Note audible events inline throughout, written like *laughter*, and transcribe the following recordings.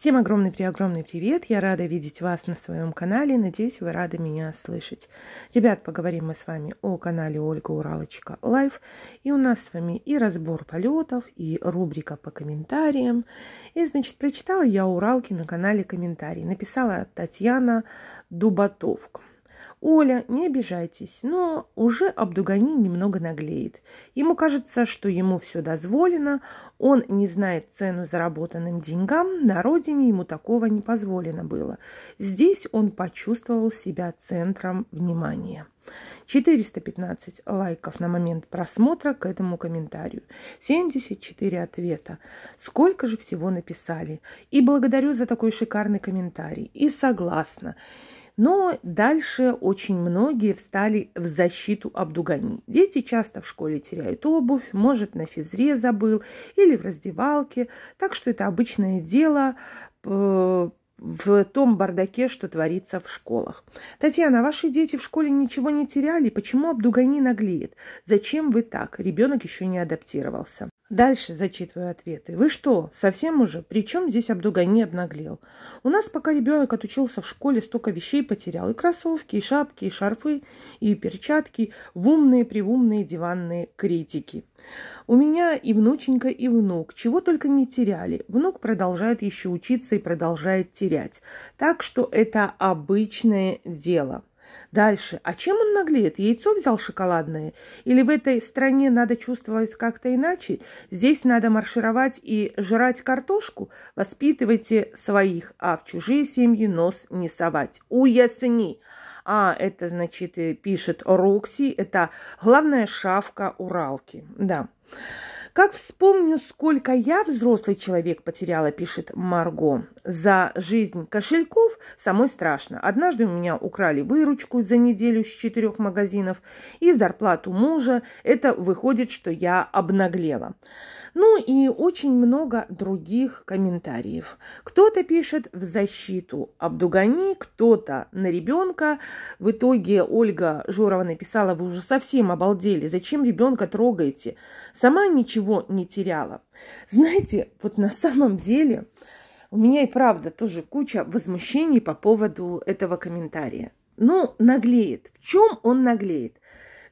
Всем огромный-преогромный привет! Я рада видеть вас на своем канале. Надеюсь, вы рады меня слышать. Ребят, поговорим мы с вами о канале Ольга Уралочка Лайв. И у нас с вами и разбор полетов, и рубрика по комментариям. И, значит, прочитала я Уралки на канале комментарии. Написала Татьяна Дубатовка. Оля, не обижайтесь, но уже Абдугани немного наглеет. Ему кажется, что ему все дозволено, он не знает цену заработанным деньгам, на родине ему такого не позволено было. Здесь он почувствовал себя центром внимания. 415 лайков на момент просмотра к этому комментарию. 74 ответа. Сколько же всего написали. И благодарю за такой шикарный комментарий. И согласна. Но дальше очень многие встали в защиту Абдугани. Дети часто в школе теряют обувь, может, на физре забыл или в раздевалке. Так что это обычное дело э, в том бардаке, что творится в школах. Татьяна, а ваши дети в школе ничего не теряли? Почему Абдугани наглеет? Зачем вы так? Ребенок еще не адаптировался. Дальше зачитываю ответы. Вы что, совсем уже? Причем здесь Абдугань не обнаглел? У нас пока ребенок отучился в школе, столько вещей потерял. И кроссовки, и шапки, и шарфы, и перчатки, в умные-привумные диванные критики. У меня и внученька, и внук. Чего только не теряли. Внук продолжает еще учиться и продолжает терять. Так что это обычное дело. Дальше. А чем он наглеет? Яйцо взял шоколадное? Или в этой стране надо чувствовать как-то иначе? Здесь надо маршировать и жрать картошку? Воспитывайте своих, а в чужие семьи нос не совать. Уясни! А, это, значит, э, пишет Рокси, это главная шавка Уралки. Да. Как вспомню, сколько я, взрослый человек, потеряла, пишет Марго. За жизнь кошельков самой страшно. Однажды у меня украли выручку за неделю с четырех магазинов и зарплату мужа. Это выходит, что я обнаглела. Ну и очень много других комментариев. Кто-то пишет в защиту Абдугани, кто-то на ребенка. В итоге Ольга Журова написала, вы уже совсем обалдели, зачем ребенка трогаете? Сама ничего не теряла. Знаете, вот на самом деле у меня и правда тоже куча возмущений по поводу этого комментария. Ну, наглеет. В чем он наглеет?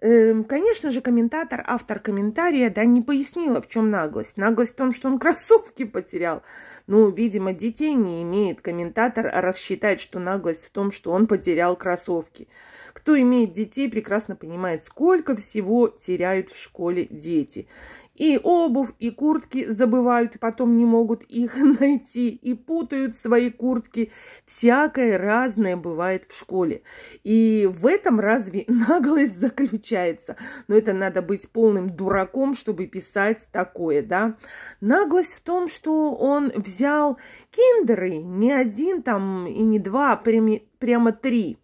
Эм, конечно же, комментатор, автор комментария, да, не пояснила, в чем наглость. Наглость в том, что он *laughs* кроссовки потерял. Ну, видимо, детей не имеет комментатор рассчитать, что наглость в том, что он потерял кроссовки. Кто имеет детей, прекрасно понимает, сколько всего теряют в школе дети. И обувь, и куртки забывают, потом не могут их *laughs* найти, и путают свои куртки. Всякое разное бывает в школе. И в этом разве *laughs* наглость заключается? Но это надо быть полным дураком, чтобы писать такое, да? Наглость в том, что он взял киндеры, не один там и не два, а прямо три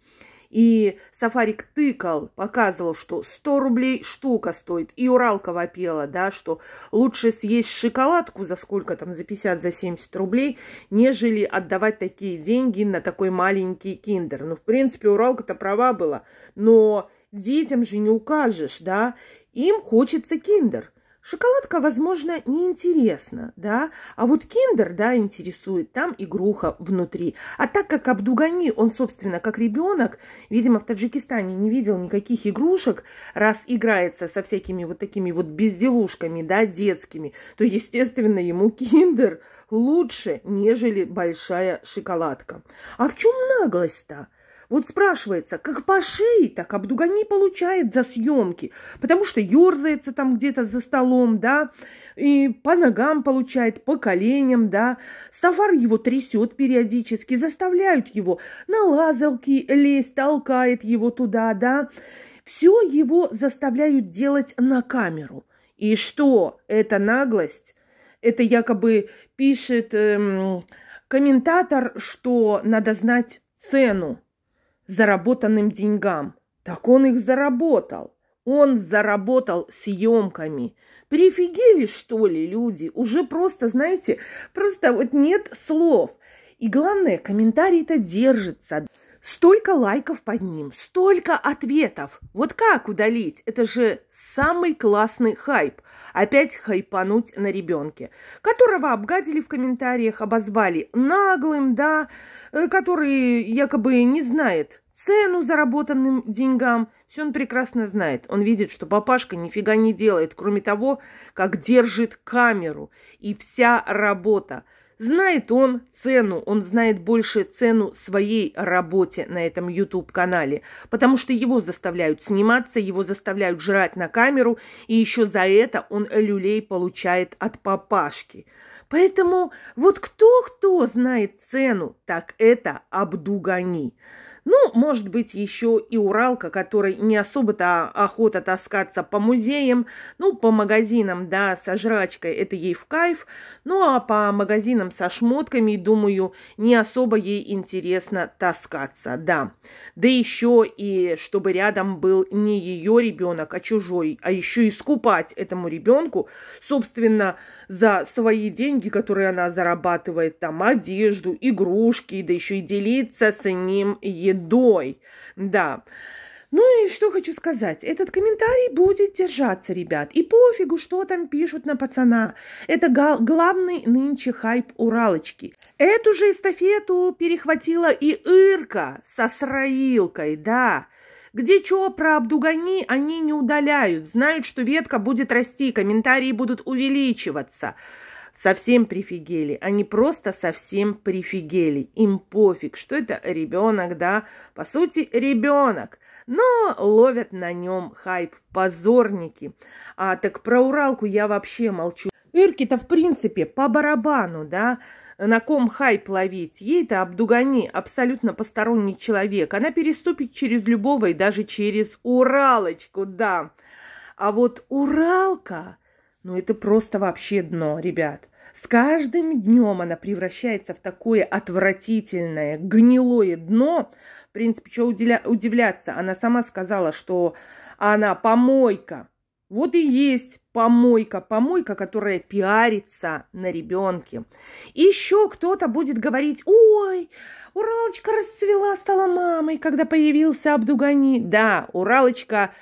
и Сафарик тыкал, показывал, что 100 рублей штука стоит. И Уралка вопила, да, что лучше съесть шоколадку за сколько там, за 50, за 70 рублей, нежели отдавать такие деньги на такой маленький киндер. Ну, в принципе, Уралка-то права была. Но детям же не укажешь, да. Им хочется киндер. Шоколадка, возможно, неинтересна, да, а вот киндер, да, интересует, там игруха внутри. А так как Абдугани, он, собственно, как ребенок, видимо, в Таджикистане не видел никаких игрушек, раз играется со всякими вот такими вот безделушками, да, детскими, то, естественно, ему киндер лучше, нежели большая шоколадка. А в чем наглость-то? Вот спрашивается, как по шее так Абдуган не получает за съемки, потому что ерзается там где-то за столом, да, и по ногам получает, по коленям, да. Сафар его трясет периодически, заставляют его на лазалки лезть, толкает его туда, да. Все его заставляют делать на камеру. И что, это наглость? Это якобы пишет эм, комментатор, что надо знать цену заработанным деньгам. Так он их заработал. Он заработал съемками. Перефигели, что ли, люди? Уже просто, знаете, просто вот нет слов. И главное, комментарий-то держится. Столько лайков под ним, столько ответов. Вот как удалить? Это же самый классный хайп. Опять хайпануть на ребенке, которого обгадили в комментариях, обозвали наглым, да, э, который якобы не знает, цену заработанным деньгам. Все он прекрасно знает. Он видит, что папашка нифига не делает, кроме того, как держит камеру. И вся работа. Знает он цену, он знает больше цену своей работе на этом YouTube-канале, потому что его заставляют сниматься, его заставляют жрать на камеру, и еще за это он люлей получает от папашки. Поэтому вот кто-кто знает цену, так это Абдугани. Ну, может быть, еще и Уралка, которой не особо-то охота таскаться по музеям, ну, по магазинам, да, со жрачкой, это ей в кайф, ну, а по магазинам со шмотками, думаю, не особо ей интересно таскаться, да. Да еще и чтобы рядом был не ее ребенок, а чужой, а еще и скупать этому ребенку, собственно, за свои деньги, которые она зарабатывает, там, одежду, игрушки, да еще и делиться с ним едой едой. Да. Ну и что хочу сказать. Этот комментарий будет держаться, ребят. И пофигу, что там пишут на пацана. Это главный нынче хайп Уралочки. Эту же эстафету перехватила и Ирка со сраилкой, да. Где чё про обдугани, они не удаляют. Знают, что ветка будет расти, комментарии будут увеличиваться совсем прифигели. Они а просто совсем прифигели. Им пофиг, что это ребенок, да? По сути, ребенок. Но ловят на нем хайп, позорники. А так про Уралку я вообще молчу. ирки то в принципе, по барабану, да? на ком хайп ловить. Ей-то Абдугани абсолютно посторонний человек. Она переступит через любого и даже через Уралочку, да. А вот Уралка ну это просто вообще дно, ребят. С каждым днем она превращается в такое отвратительное, гнилое дно. В принципе, что удивляться? Она сама сказала, что она помойка. Вот и есть помойка, помойка, которая пиарится на ребенке. еще кто-то будет говорить, ой, Уралочка расцвела, стала мамой, когда появился Абдугани. Да, Уралочка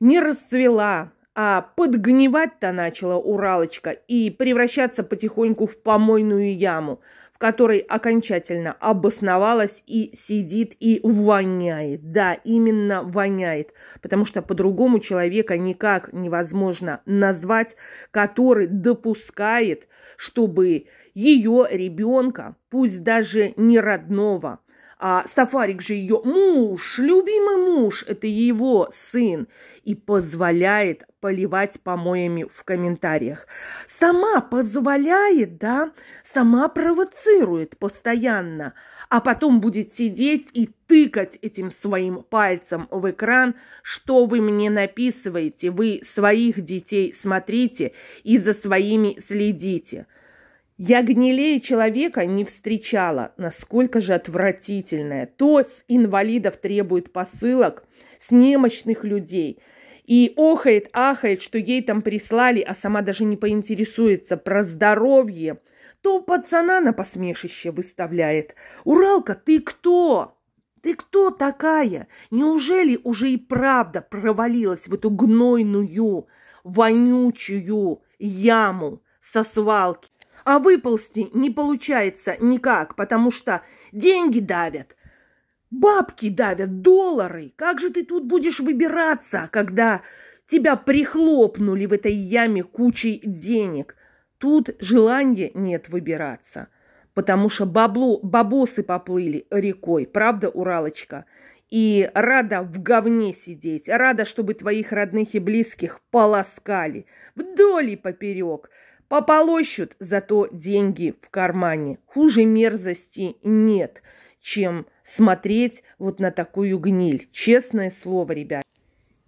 не расцвела, а подгнивать-то начала Уралочка и превращаться потихоньку в помойную яму, в которой окончательно обосновалась и сидит и воняет. Да, именно воняет, потому что по-другому человека никак невозможно назвать, который допускает, чтобы ее ребенка, пусть даже не родного, а Сафарик же ее муж, любимый муж, это его сын, и позволяет поливать помоями в комментариях. Сама позволяет, да, сама провоцирует постоянно, а потом будет сидеть и тыкать этим своим пальцем в экран, что вы мне написываете, вы своих детей смотрите и за своими следите – я гнилее человека не встречала, насколько же отвратительное. То с инвалидов требует посылок, с немощных людей. И охает, ахает, что ей там прислали, а сама даже не поинтересуется про здоровье. То пацана на посмешище выставляет. «Уралка, ты кто?» Ты кто такая? Неужели уже и правда провалилась в эту гнойную, вонючую яму со свалки? а выползти не получается никак, потому что деньги давят, бабки давят, доллары. Как же ты тут будешь выбираться, когда тебя прихлопнули в этой яме кучей денег? Тут желания нет выбираться, потому что бабло, бабосы поплыли рекой, правда, Уралочка? И рада в говне сидеть, рада, чтобы твоих родных и близких полоскали вдоль и поперек – Пополощут, зато деньги в кармане. Хуже мерзости нет, чем смотреть вот на такую гниль. Честное слово, ребят.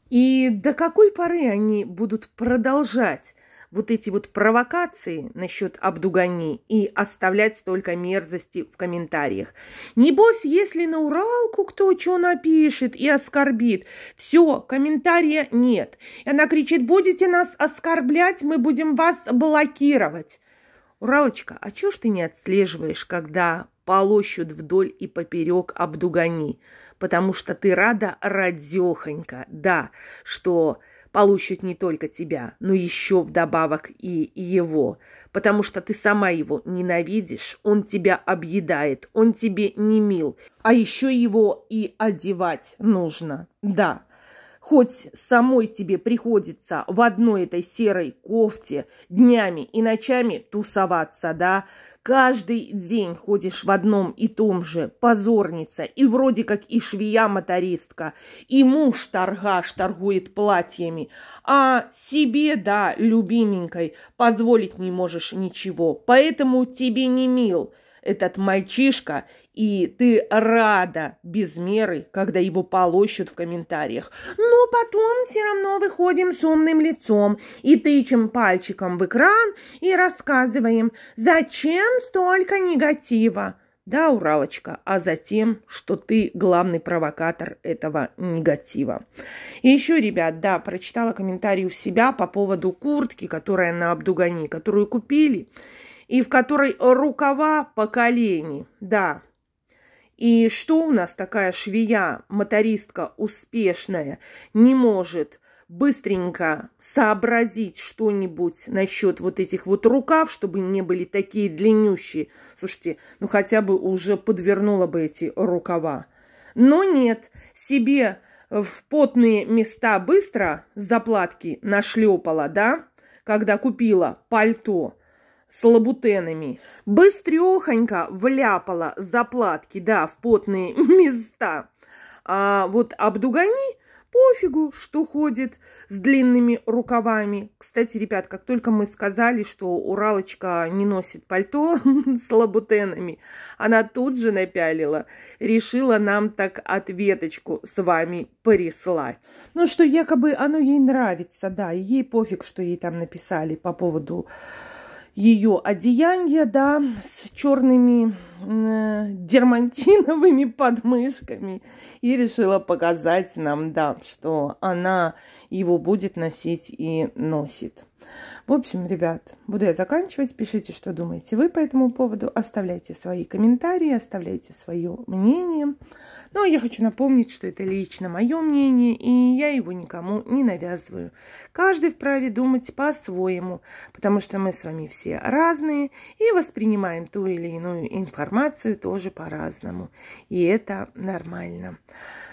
И до какой поры они будут продолжать вот эти вот провокации насчет абдугани и оставлять столько мерзости в комментариях. Небось, если на Уралку кто что напишет и оскорбит, все, комментария нет. И она кричит, будете нас оскорблять, мы будем вас блокировать. Уралочка, а чего ж ты не отслеживаешь, когда полощут вдоль и поперек абдугани, Потому что ты рада радёхонька, да, что получит не только тебя, но еще вдобавок и его, потому что ты сама его ненавидишь, он тебя объедает, он тебе не мил, а еще его и одевать нужно. Да, Хоть самой тебе приходится в одной этой серой кофте днями и ночами тусоваться, да? Каждый день ходишь в одном и том же, позорница, и вроде как и швея-мотористка, и муж торгаш торгует платьями, а себе, да, любименькой, позволить не можешь ничего, поэтому тебе не мил этот мальчишка и ты рада без меры, когда его полощут в комментариях. Но потом все равно выходим с умным лицом и тычем пальчиком в экран и рассказываем, зачем столько негатива. Да, Уралочка, а затем, что ты главный провокатор этого негатива. И еще, ребят, да, прочитала комментарий у себя по поводу куртки, которая на Абдугане, которую купили, и в которой рукава по колени. Да, и что у нас такая швея, мотористка успешная, не может быстренько сообразить что-нибудь насчет вот этих вот рукав, чтобы не были такие длиннющие. Слушайте, ну хотя бы уже подвернула бы эти рукава. Но нет, себе в потные места быстро заплатки нашлепала, да, когда купила пальто – с лабутенами. Быстрехонько вляпала заплатки, да, в потные *laughs* места. А вот обдугани пофигу, что ходит с длинными рукавами. Кстати, ребят, как только мы сказали, что Уралочка не носит пальто *laughs* с лабутенами, она тут же напялила, решила нам так ответочку с вами прислать. Ну, что якобы оно ей нравится, да, и ей пофиг, что ей там написали по поводу ее одеяние, да, с черными э, дермантиновыми *laughs* подмышками. И решила показать нам, да, что она его будет носить и носит. В общем, ребят, буду я заканчивать. Пишите, что думаете вы по этому поводу. Оставляйте свои комментарии, оставляйте свое мнение. Но ну, а я хочу напомнить, что это лично мое мнение, и я его никому не навязываю. Каждый вправе думать по-своему, потому что мы с вами все разные и воспринимаем ту или иную информацию тоже по-разному. И это нормально.